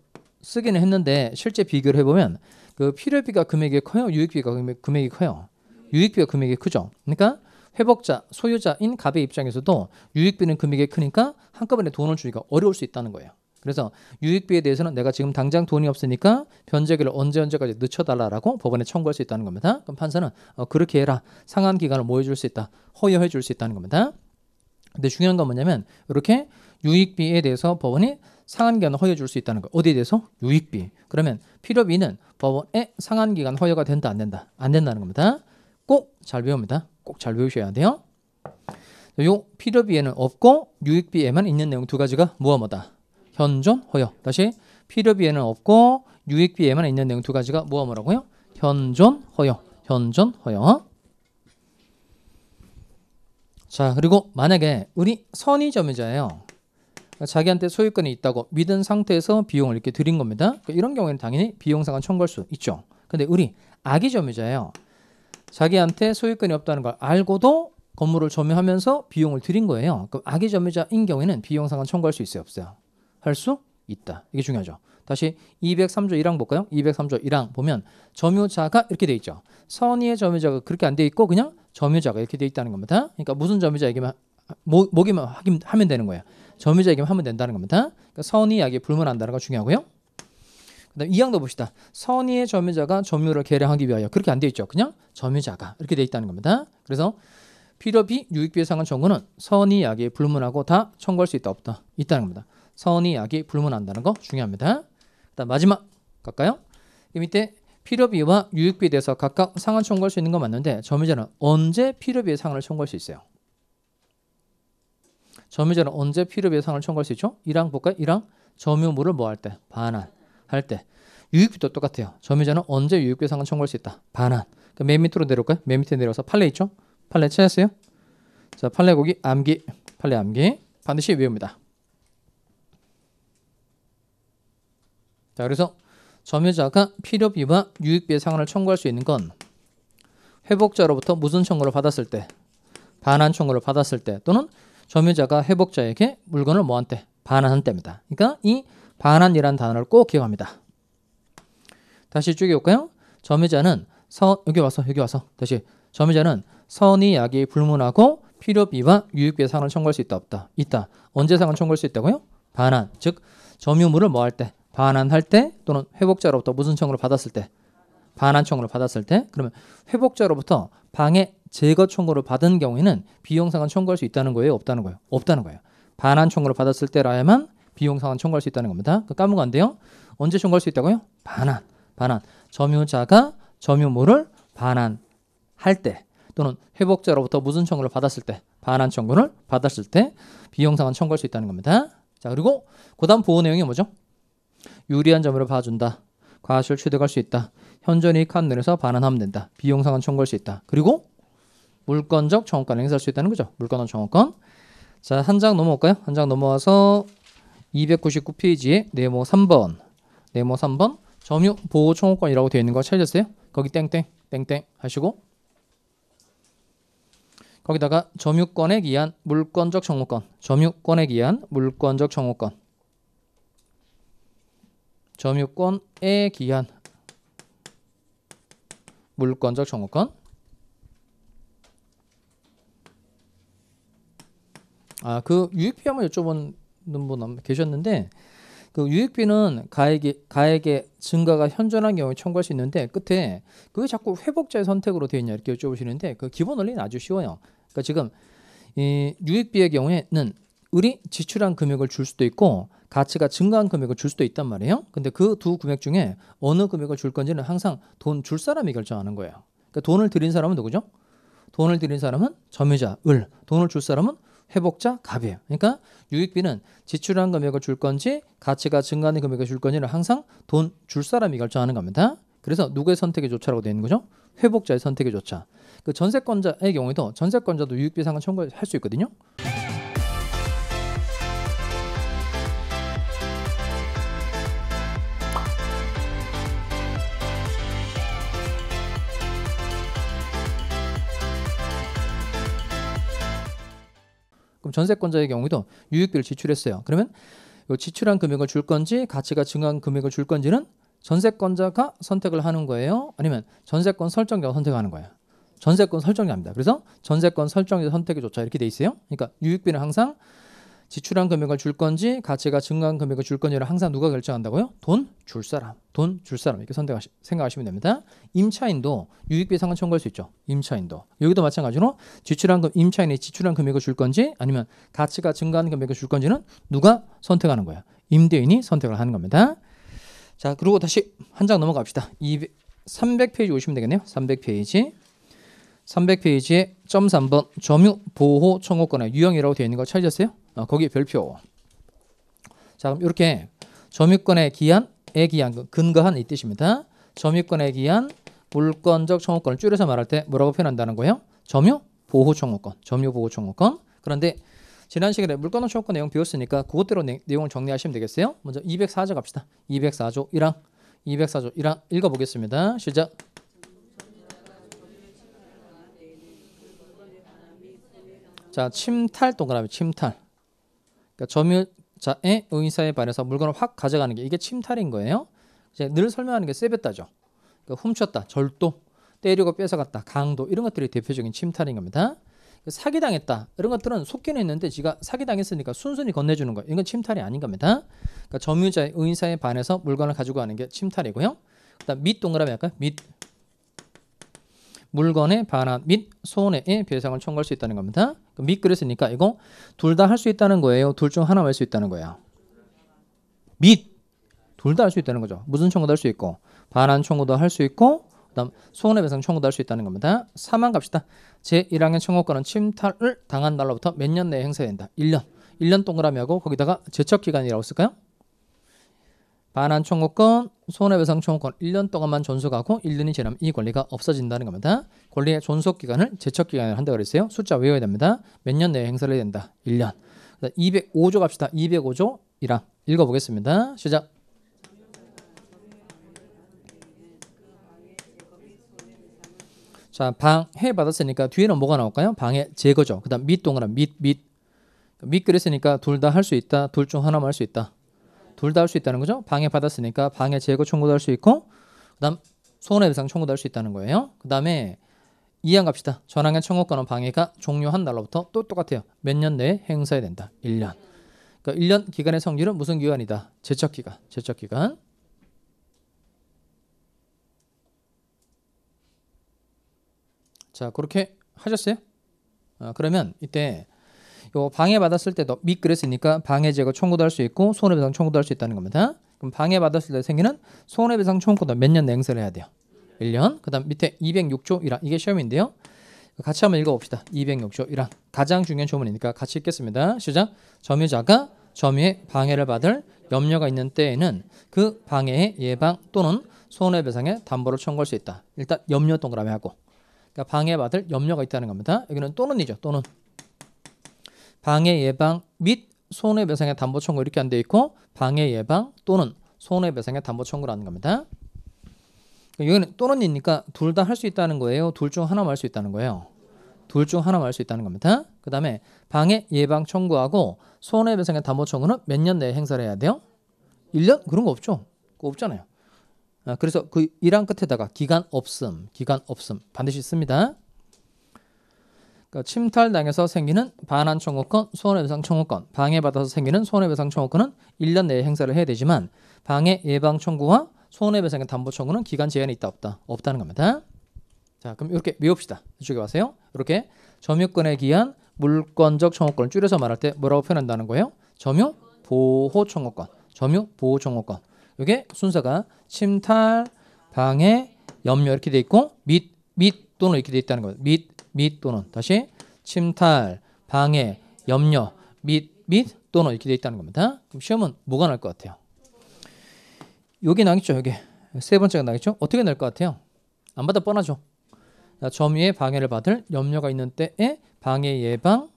쓰기는 했는데 실제 비교를 해보면 그 필요비가 금액이 커요, 유익비가 금액, 이 커요. 유익비가 금액이 크죠. 그러니까 회복자, 소유자인 갑의 입장에서도 유익비는 금액이 크니까 한꺼번에 돈을 주기가 어려울 수 있다는 거예요. 그래서 유익비에 대해서는 내가 지금 당장 돈이 없으니까 변제기를 언제 언제까지 늦춰달라라고 법원에 청구할 수 있다는 겁니다. 그럼 판사는 어, 그렇게 해라. 상한 기간을 뭐 해줄 수 있다. 허여해 줄수 있다는 겁니다. 근데 중요한 건 뭐냐면 이렇게 유익비에 대해서 법원이 상한 기간을 허여줄 수 있다는 거. 어디에 대해서? 유익비. 그러면 필요비는 법원에 상한 기간 허여가 된다 안 된다? 안 된다는 겁니다. 꼭 잘 배웁니다. 꼭 잘 배우셔야 돼요. 요 필요비에는 없고 유익비에만 있는 내용 두 가지가 무엇뭐다 현존 허여 다시 필요비에는 없고 유익비에만 있는 내용 두 가지가 뭐가 뭐라고요? 현존 허여 현존 허여 자 그리고 만약에 우리 선의점유자예요 그러니까 자기한테 소유권이 있다고 믿은 상태에서 비용을 이렇게 드린 겁니다 그러니까 이런 경우에는 당연히 비용상한 청구할 수 있죠 근데 우리 악의 점유자예요 자기한테 소유권이 없다는 걸 알고도 건물을 점유하면서 비용을 드린 거예요 그럼 악의 점유자인 경우에는 비용상한 청구할 수 있어요 없어요 할수 있다. 이게 중요하죠. 다시 203조 1항 볼까요? 203조 1항 보면 점유자가 이렇게 돼 있죠. 선의의 점유자가 그렇게 안 돼 있고 그냥 점유자가 이렇게 돼 있다는 겁니다. 그러니까 무슨 점유자 얘기만 뭐, 뭐기만 하면 되는 거예요. 점유자 얘기만 하면 된다는 겁니다. 그러니까 선의에게 불문한다는 거 중요하고요. 그다음 2항도 봅시다. 선의의 점유자가 점유를 계량하기 위하여 그렇게 안 돼 있죠. 그냥 점유자가 이렇게 돼 있다는 겁니다. 그래서 필요비 유익비상한 에 청구는 선의에게 불문하고 다 청구할 수 있다 없다 있다는 겁니다. 선의 약이 불문한다는 거 중요합니다. 그다음 마지막 갈까요? 밑에 필요비와 유익비에 대해서 각각 상한 청구할 수 있는 건 맞는데 점유자는 언제 필요비의 상한을 청구할 수 있어요? 점유자는 언제 필요비의 상한을 청구할 수 있죠? 이랑 볼까요? 이랑 점유물을 뭐 할 때? 반환 할 때. 유익비도 똑같아요. 점유자는 언제 유익비 상한 청구할 수 있다? 반환. 그맨 그러니까 밑으로 내려올까요? 맨 밑에 내려서 팔레 있죠? 팔레 찾았어요? 자, 팔레 고기 암기, 팔레 암기 반드시 외웁니다. 자, 그래서 점유자가 필요 비와 유익 비의 상한을 청구할 수 있는 건 회복자로부터 무슨 청구를 받았을 때 반환 청구를 받았을 때 또는 점유자가 회복자에게 물건을 뭐한 때? 반환한 때입니다. 그러니까 이 반환이라는 단어를 꼭 기억합니다. 다시 쭉 해볼까요? 점유자는 선 여기 와서 여기 와서 다시 점유자는 선의 약이 불문하고 필요비와 유익비의 상을 청구할 수 있다 없다 있다 언제 상을 청구할 수 있다고요? 반환 즉 점유물을 뭐할 때? 반환할 때 또는 회복자로부터 무슨 청구를 받았을 때 반환 청구를 받았을 때 그러면 회복자로부터 방해 제거 청구를 받은 경우에는 비용상환 청구할 수 있다는 거예요 없다는 거예요 없다는 거예요 반환 청구를 받았을 때라야만 비용상환 청구할 수 있다는 겁니다 그 까먹으면 안 돼요 언제 청구할 수 있다고요 반환 반환 점유자가 점유물을 반환할 때 또는 회복자로부터 무슨 청구를 받았을 때 반환 청구를 받았을 때비용상환 청구할 수 있다는 겁니다 자 그리고 그 다음 보호 내용이 뭐죠 유리한 점으로 봐준다. 과실 취득할 수 있다. 현존이익한 눈에서 반환하면 된다. 비용 상환 청구할 수 있다. 그리고 물권적청구권을 행사할 수 있다는 거죠. 물권적청구권 자, 한 장 넘어올까요? 한 장 넘어와서 299페이지에 네모 3번. 네모 3번. 점유 보호 청구권이라고 되어 있는 거 찾으셨어요? 거기 땡땡 땡땡 하시고 거기다가 점유권에 기한 물권적 청구권, 점유권에 기한 물권적 청구권 점유권에 기한 물권적 청구권 아 그 유익비 한번 여쭤보는 분 계셨는데 그 유익비는 가액이 가액의 증가가 현저한 경우에 청구할 수 있는데 끝에 그게 자꾸 회복자의 선택으로 되어 있냐 이렇게 여쭤보시는데 그 기본 원리는 아주 쉬워요. 그러니까 지금 이 유익비의 경우에는 우리 지출한 금액을 줄 수도 있고 가치가 증가한 금액을 줄 수도 있단 말이에요. 근데 그 두 금액 중에 어느 금액을 줄 건지는 항상 돈 줄 사람이 결정하는 거예요. 그러니까 돈을 드린 사람은 누구죠? 돈을 드린 사람은 점유자 을, 돈을 줄 사람은 회복자 갑이에요. 그러니까 유익비는 지출한 금액을 줄 건지 가치가 증가하는 금액을 줄 건지는 항상 돈 줄 사람이 결정하는 겁니다. 그래서 누구의 선택이 조차라고 되는 거죠? 회복자의 선택이 조차. 그 전세권자의 경우에도 전세권자도 유익비 상관 청구할 수 있거든요. 전세권자의 경우에도 유익비를 지출했어요. 그러면 이 지출한 금액을 줄 건지 가치가 증한 금액을 줄 건지는 전세권자가 선택을 하는 거예요. 아니면 전세권 설정자가 선택하는 거예요. 전세권 설정자입니다. 그래서 전세권 설정자 선택의 조차 이렇게 돼 있어요. 그러니까 유익비는 항상 지출한 금액을 줄 건지 가치가 증가한 금액을 줄 건지를 항상 누가 결정한다고요? 돈 줄 사람, 돈 줄 사람 이렇게 선택하시, 생각하시면 됩니다. 임차인도 유익배상은 청구할 수 있죠. 임차인도 여기도 마찬가지로 지출한 금 임차인이 지출한 금액을 줄 건지 아니면 가치가 증가한 금액을 줄 건지는 누가 선택하는 거야? 임대인이 선택을 하는 겁니다. 자 그리고 다시 한 장 넘어갑시다. 200, 300페이지 오시면 되겠네요. 300페이지. 300페이지에 점 3번 점유 보호 청구권의 유형이라고 되어 있는 거 찾으셨어요? 어, 거기에 별표. 자 그럼 이렇게 점유권에 기한에 기한 그 근거한 이 뜻입니다. 점유권에 기한 물권적 청구권을 줄여서 말할 때 뭐라고 표현한다는 거예요? 점유 보호 청구권, 점유 보호 청구권. 그런데 지난 시간에 물권적 청구권 내용 배웠으니까 그것대로 내, 용을 정리하시면 되겠어요. 먼저 204조 갑시다. 204조 1항, 204조 1항 읽어보겠습니다. 시작. 자, 침탈 동그라미 침탈. 그러니까 점유자의 의사에 반해서 물건을 확 가져가는 게 이게 침탈인 거예요. 이제 늘 설명하는 게 세뱃다죠. 그러니까 훔쳤다, 절도, 때리고 뺏어갔다, 강도 이런 것들이 대표적인 침탈인 겁니다. 그러니까 사기당했다 이런 것들은 속기는 있는데 지가 사기당했으니까 순순히 건네주는 거 이건 침탈이 아닌 겁니다. 그러니까 점유자의 의사에 반해서 물건을 가지고 가는 게 침탈이고요. 그다음 밑 동그라미 할까요? 밑 물건의 반환 및 손해의 배상을 청구할 수 있다는 겁니다. 및 그랬으니까 이거 둘 다 할 수 있다는 거예요. 둘 중 하나 할수 있다는 거예요. 및둘 다 할 수 있다는 거죠. 무슨 청구도 할 수 있고 반환 청구도 할 수 있고 그다음 손해배상 청구도 할 수 있다는 겁니다. 4만 갑시다. 제1항의 청구권은 침탈을 당한 날로부터 몇 년 내에 행사된다. 1년. 1년 동그라미 하고 거기다가 제척 기간이라고 쓸까요? 반환 청구권, 손해배상 청구권 1년 동안만 존속하고 1년이 지나면 이 권리가 없어진다는 겁니다. 권리의 존속 기간을 제척 기간을 한다고 그랬어요. 숫자 외워야 됩니다. 몇 년 내에 행사를 해야 된다. 1년. 205조 갑시다. 205조 1항 읽어보겠습니다. 시작. 자, 방 해 받았으니까 뒤에는 뭐가 나올까요? 방해 제거죠. 그다음 밑 동그라미 밑 밑. 그러니까 밑 그랬으니까 둘 다 할 수 있다. 둘 중 하나만 할 수 있다. 둘다할수 있다는 거죠. 방해 받았으니까 방해 제거 청구도 할 수 있고 그다음 손해배상 청구도 할 수 있다는 거예요. 그다음에 이항 갑시다. 전항의 청구권은 방해가 종료한 날로부터 또 똑같아요. 몇 년 내에 행사해야 된다. 1년. 그러니까 1년 기간의 성질은 무슨 기간이다? 제척 기간. 제척 기간. 자, 그렇게 하셨어요? 아, 그러면 이때 요 방해 받았을 때도 밑그랬으니까 방해 제거 청구도 할 수 있고 손해배상 청구도 할 수 있다는 겁니다. 그럼 방해 받았을 때 생기는 손해배상 청구도 몇 년 냉세를 해야 돼요. 1년. 그다음 밑에 206조 1항 이게 시험인데요. 같이 한번 읽어봅시다. 206조 1항 가장 중요한 조문이니까 같이 읽겠습니다. 시작. 점유자가 점유에 방해를 받을 염려가 있는 때에는 그 방해의 예방 또는 손해배상의 담보를 청구할 수 있다. 일단 염려 동그라미 하고 그러니까 방해받을 염려가 있다는 겁니다. 여기는 또는이죠. 또는 방해 예방 및 손해배상의 담보 청구 이렇게 안 돼 있고 방해 예방 또는 손해배상의 담보 청구라는 겁니다. 그러니까 여기는 또는이니까 둘 다 할 수 있다는 거예요. 둘 중 하나만 할 수 있다는 거예요. 둘 중 하나만 할 수 있다는 겁니다. 그 다음에 방해 예방 청구하고 손해배상의 담보 청구는 몇 년 내에 행사를 해야 돼요? 1년? 그런 거 없죠. 그거 없잖아요. 아, 그래서 그 1항 끝에다가 기간 없음, 기간 없음 반드시 씁니다. 그러니까 침탈당해서 생기는 반환 청구권, 손해배상 청구권, 방해받아서 생기는 손해배상 청구권은 1년 내에 행사를 해야 되지만 방해 예방 청구와 손해배상의 담보 청구는 기간 제한이 있다 없다 없다는 겁니다. 자 그럼 이렇게 외웁시다. 이쪽에 와세요. 이렇게 점유권에 기한 물권적 청구권을 줄여서 말할 때 뭐라고 표현한다는 거예요? 점유 보호 청구권, 점유 보호 청구권. 이게 순서가 침탈, 방해, 염려 이렇게 돼 있고 및, 및 또는 이렇게 돼 있다는 거예요. 및및 또는 다시 침탈, 방해, 염려 및, 및 또는 이렇게 되어 있다는 겁니다. 그럼 시험은 뭐가 날 것 같아요? 여기 나겠죠, 여기. 세 번째가 나겠죠? 어떻게 날 것 같아요? 안 받아 뻔하죠. 점유의 방해를 받을 염려가 있는 때에 방해 예방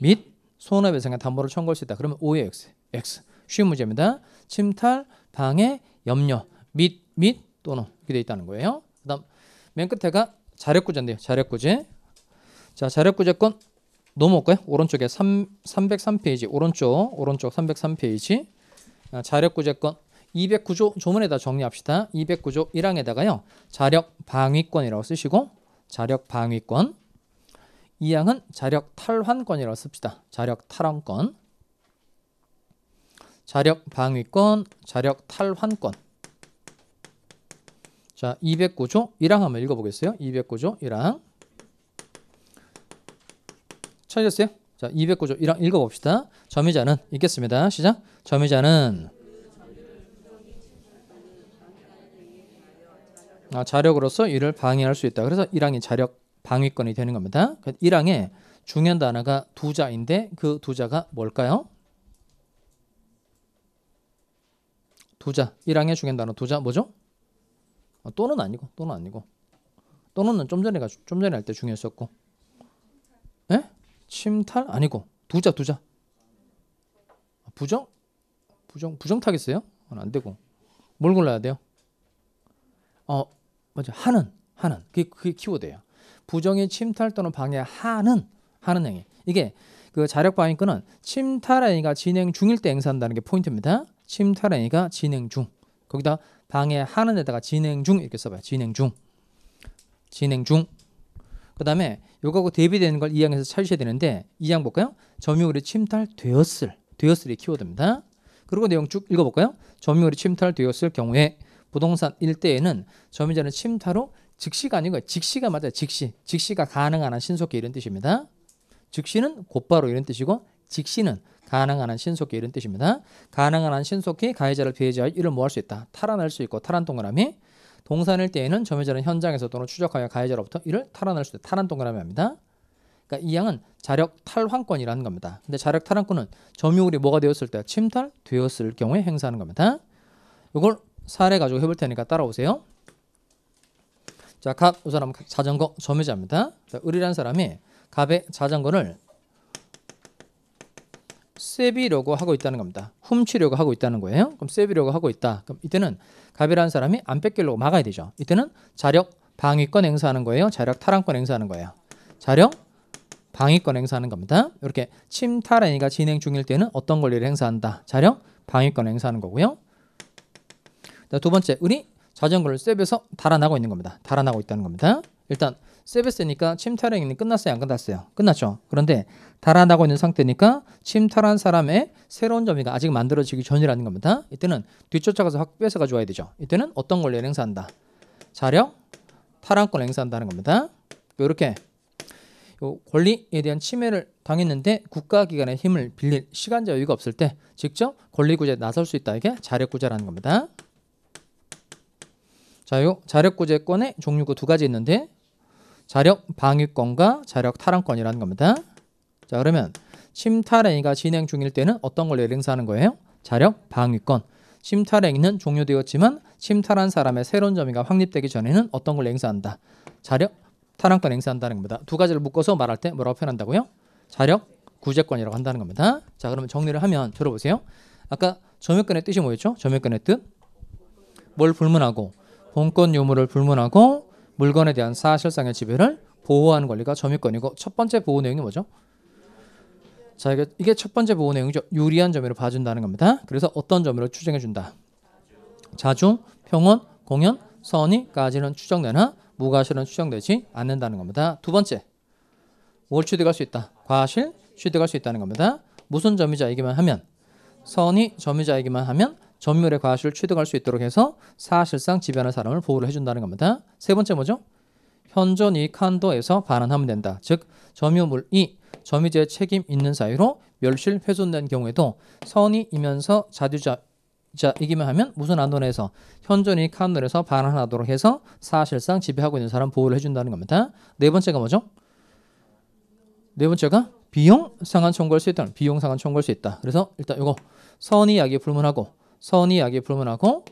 및 손해배상의 담보를 청구할 수 있다. 그러면 O의 X, X. 쉬운 문제입니다. 침탈, 방해, 염려, 및, 및 또는 이렇게 되어 있다는 거예요. 그 다음 맨 끝에가 자력구제인데요. 자력구제. 자, 자력구제권 넘어올까요? 오른쪽에 3, 303페이지 오른쪽 오른쪽 303페이지 아, 자력구제권 209조 조문에다 정리합시다. 209조 1항에다가요. 자력 방위권이라고 쓰시고 자력 방위권 2항은 자력 탈환권이라고 씁시다. 자력 탈환권 자력 방위권, 자력 탈환권 자, 209조 1항 한번 읽어보겠어요. 209조 1항 찾으셨어요? 자, 209조 1항 읽어봅시다. 점유자는 읽겠습니다. 시작. 점유자는 아, 자력으로서 이를 방해할 수 있다. 그래서 1항이 자력 방위권이 되는 겁니다. 1항에 그 중요한 단어가 두자인데 그 두자가 뭘까요? 두자. 1항의 중요한 단어 두자 뭐죠? 아, 또는 아니고 또는 아니고 또는좀 전에 좀 전에 할 때 중요했었고 침탈 아니고 두자 두자 아, 부정 부정 부정 타겠어요? 아, 안 되고 뭘 골라야 돼요? 어 맞아 하는 하는 그게, 그게 키워드예요. 부정의 침탈 또는 방해하는 하는 행위 이게 그 자력 방위권은 침탈 행위가 진행 중일 때 행사한다는 게 포인트입니다. 침탈 행위가 진행 중 거기다 방해하는 데다가 진행 중 이렇게 써봐요. 진행 중 진행 중그 다음에 요거하고 대비되는 걸 이항에서 찾으셔야 되는데 이항 볼까요? 점유율이 침탈되었을 되었을이 키워드입니다. 그리고 내용 쭉 읽어볼까요? 점유율이 침탈되었을 경우에 부동산 일대에는 점유자는 침탈로 즉시가 아니고 직시가 맞아요. 직시. 직시가 가능한 한 신속히 이런 뜻입니다. 즉시는 곧바로 이런 뜻이고 직시는 가능한 한 신속히 이런 뜻입니다. 가능한 한 신속히 가해자를 배제할 이을 모할 수 있다. 탈환할 수 있고 탈환 동그라미 동산일 때에는 점유자는 현장에서 또는 추적하여 가해자로부터 이를 탈환할 수 있다. 탈환 동그라미 합니다. 그러니까 이 양은 자력 탈환권이라는 겁니다. 근데 자력 탈환권은 점유물이 뭐가 되었을 때 침탈되었을 경우에 행사하는 겁니다. 이걸 사례 가지고 해볼 테니까 따라오세요. 자, 갑, 이 사람 자전거 점유자입니다. 자, 을이라는 사람이 갑의 자전거를 세비려고 하고 있다는 겁니다. 훔치려고 하고 있다는 거예요. 그럼 세비려고 하고 있다. 그럼 이때는 갑이라는 사람이 안 뺏기려고 막아야 되죠. 이때는 자력 방위권 행사하는 거예요. 자력 탈환권 행사하는 거예요. 자력 방위권 행사하는 겁니다. 이렇게 침탈행위가 진행 중일 때는 어떤 권리를 행사한다. 자력 방위권 행사하는 거고요. 두 번째, 우리 자전거를 세비에서 달아나고 있는 겁니다. 달아나고 있다는 겁니다. 일단 세비스니까 침탈행위는 끝났어요? 안 끝났어요? 끝났죠. 그런데 달아나고 있는 상태니까 침탈한 사람의 새로운 점이가 아직 만들어지기 전이라는 겁니다. 이때는 뒤쫓아가서 확 뺏어가 져와야 되죠. 이때는 어떤 권리를 행사한다? 자력, 탈환권 행사한다는 겁니다. 이렇게 권리에 대한 침해를 당했는데 국가기관의 힘을 빌릴 시간적 여유가 없을 때 직접 권리구제에 나설 수 있다. 이게 자력구제라는 겁니다. 자, 요 자력구제권의 종류가 두 가지 있는데 자력 방위권과 자력 탈환권이라는 겁니다. 자 그러면 침탈행위가 진행 중일 때는 어떤 걸 내행사하는 거예요? 자력 방위권. 침탈행위는 종료되었지만 침탈한 사람의 새로운 점의가 확립되기 전에는 어떤 걸 행사한다? 자력 탈환권 행사한다는 겁니다. 두 가지를 묶어서 말할 때 뭐라고 표현한다고요? 자력 구제권이라고 한다는 겁니다. 자 그러면 정리를 하면 들어보세요. 아까 점유권의 뜻이 뭐였죠? 점유권의 뜻? 뭘 불문하고 본권 유무를 불문하고 물건에 대한 사실상의 지배를 보호하는 권리가 점유권이고 첫 번째 보호 내용이 뭐죠? 자, 이게, 이게 첫 번째 보호 내용이죠. 유리한 점으로 봐준다는 겁니다. 그래서 어떤 점으로 추정해준다. 자중 평온, 공연, 선의까지는 추정되나 무과실은 추정되지 않는다는 겁니다. 두 번째, 뭘 취득할 수 있다? 과실 취득할 수 있다는 겁니다. 무슨 점유자이기만 하면 선이 점유자이기만 하면 전멸의 과실을 취득할 수 있도록 해서 사실상 지배하는 사람을 보호를 해준다는 겁니다. 세 번째 뭐죠? 현존 이칸도에서 반환하면 된다. 즉 점유물이 점이제 책임 있는 사유로 멸실 훼손된 경우에도 선이이면서 자주자 이기만 하면 무슨 안돈에서 현존이 칸널에서 반환하도록 해서 사실상 지배하고 있는 사람 보호를 해준다는 겁니다. 네 번째가 뭐죠? 네 번째가 비용 상한 청구할 수 있다. 비용 상한 청구할 수 있다. 그래서 일단 이거 선의 약이 불문하고 선의 약이 불문하고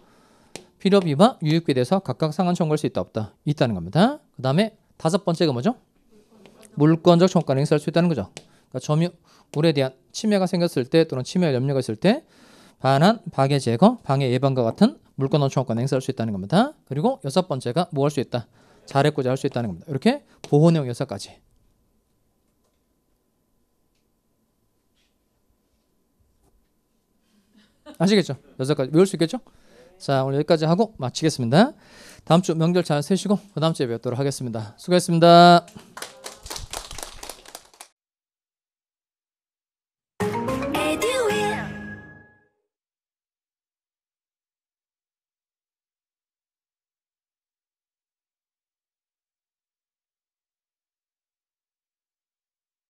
필요 비와 유익비에 대해서 각각 상한 청구할 수 있다 없다 있다는 겁니다. 그 다음에 다섯 번째가 뭐죠? 물권적 정가를 행사할 수 있다는 거죠. 그러니까 점유물에 대한 침해가 생겼을 때 또는 침해 염려가 있을 때 반한 방해 제거, 방해 예방과 같은 물권적 정권을 행사할 수 있다는 겁니다. 그리고 여섯 번째가 뭐할수 있다. 잘했고자 할수 있다는 겁니다. 이렇게 보호 내용 여섯 가지. 아시겠죠? 여섯 가지 외울 수 있겠죠? 자 오늘 여기까지 하고 마치겠습니다. 다음 주 명절 잘 세시고 그 다음 주에 뵙도록 하겠습니다. 수고했습니다.